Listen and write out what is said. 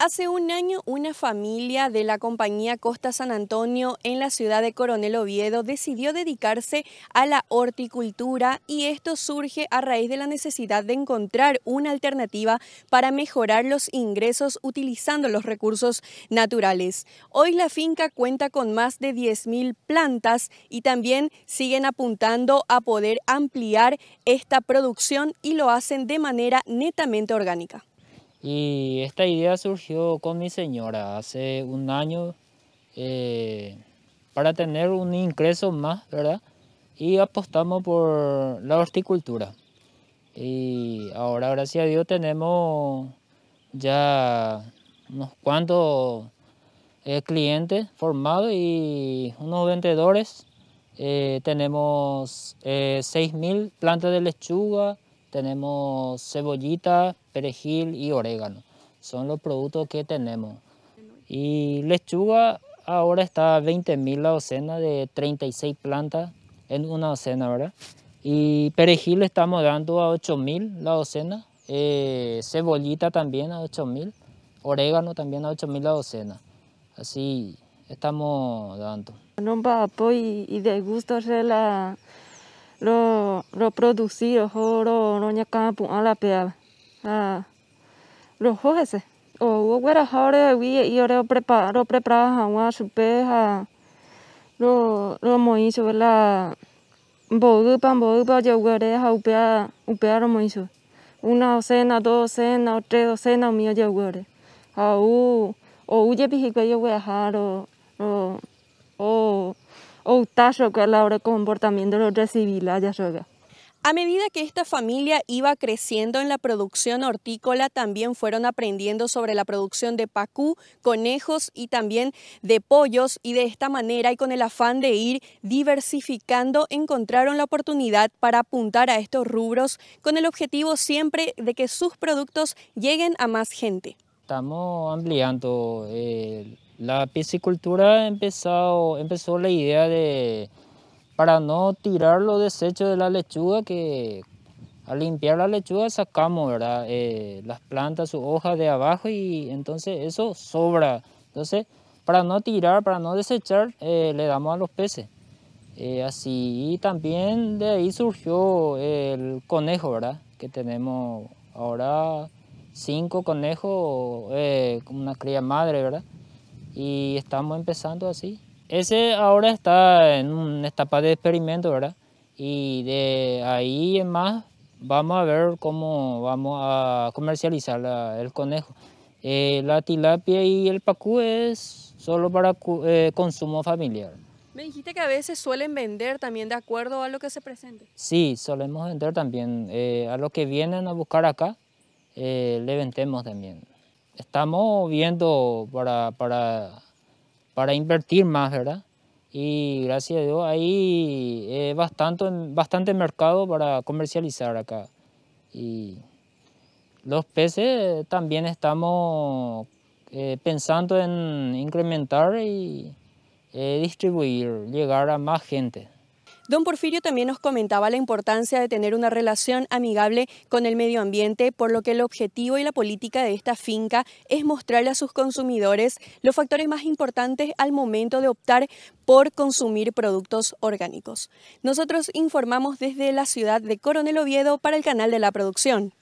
Hace un año, una familia de la compañía Costa San Antonio en la ciudad de Coronel Oviedo decidió dedicarse a la horticultura y esto surge a raíz de la necesidad de encontrar una alternativa para mejorar los ingresos utilizando los recursos naturales. Hoy la finca cuenta con más de 10.000 plantas y también siguen apuntando a poder ampliar esta producción y lo hacen de manera netamente orgánica. Y esta idea surgió con mi señora hace un año eh, para tener un ingreso más, ¿verdad? Y apostamos por la horticultura. Y ahora, gracias a Dios, tenemos ya unos cuantos eh, clientes formados y unos vendedores. Eh, tenemos 6.000 plantas de lechuga, tenemos cebollita, perejil y orégano. Son los productos que tenemos. Y lechuga ahora está a 20.000 la docena de 36 plantas en una docena, ¿verdad? Y perejil estamos dando a 8.000 la docena, eh, cebollita también a 8.000, orégano también a 8.000 la docena. Así estamos dando. No, y de gusto la lo, lo producido, o lo, lo pu'a la pea, ah lo jojese. O huera jore vi y ore prepara, lo prepara jagua chupe ja, lo, lo moí la bogupa, bogupa, yo huere ja upea, upea lo moiso Una docena, dos o tres docena mío yo huere. Ja, u, o huye pijico yo huera ja, o, que la hora comportamiento lo civil ya a medida que esta familia iba creciendo en la producción hortícola, también fueron aprendiendo sobre la producción de pacú, conejos y también de pollos. Y de esta manera y con el afán de ir diversificando, encontraron la oportunidad para apuntar a estos rubros con el objetivo siempre de que sus productos lleguen a más gente. Estamos ampliando el eh, la piscicultura empezó, la idea de, para no tirar los desechos de la lechuga, que al limpiar la lechuga sacamos eh, las plantas, sus hojas de abajo y entonces eso sobra. Entonces, para no tirar, para no desechar, eh, le damos a los peces. Eh, así y también de ahí surgió el conejo, ¿verdad? Que tenemos ahora cinco conejos, una cría madre, ¿verdad? y estamos empezando así. Ese ahora está en una etapa de experimento, ¿verdad? Y de ahí en más vamos a ver cómo vamos a comercializar el conejo. Eh, la tilapia y el pacú es solo para eh, consumo familiar. Me dijiste que a veces suelen vender también de acuerdo a lo que se presente. Sí, solemos vender también. Eh, a lo que vienen a buscar acá, le vendemos también estamos viendo para, invertir más, ¿verdad? Y gracias a Dios hay eh, bastante, bastante mercado para comercializar acá. Y los peces también estamos eh, pensando en incrementar y eh, distribuir, llegar a más gente. Don Porfirio también nos comentaba la importancia de tener una relación amigable con el medio ambiente, por lo que el objetivo y la política de esta finca es mostrarle a sus consumidores los factores más importantes al momento de optar por consumir productos orgánicos. Nosotros informamos desde la ciudad de Coronel Oviedo para el canal de la producción.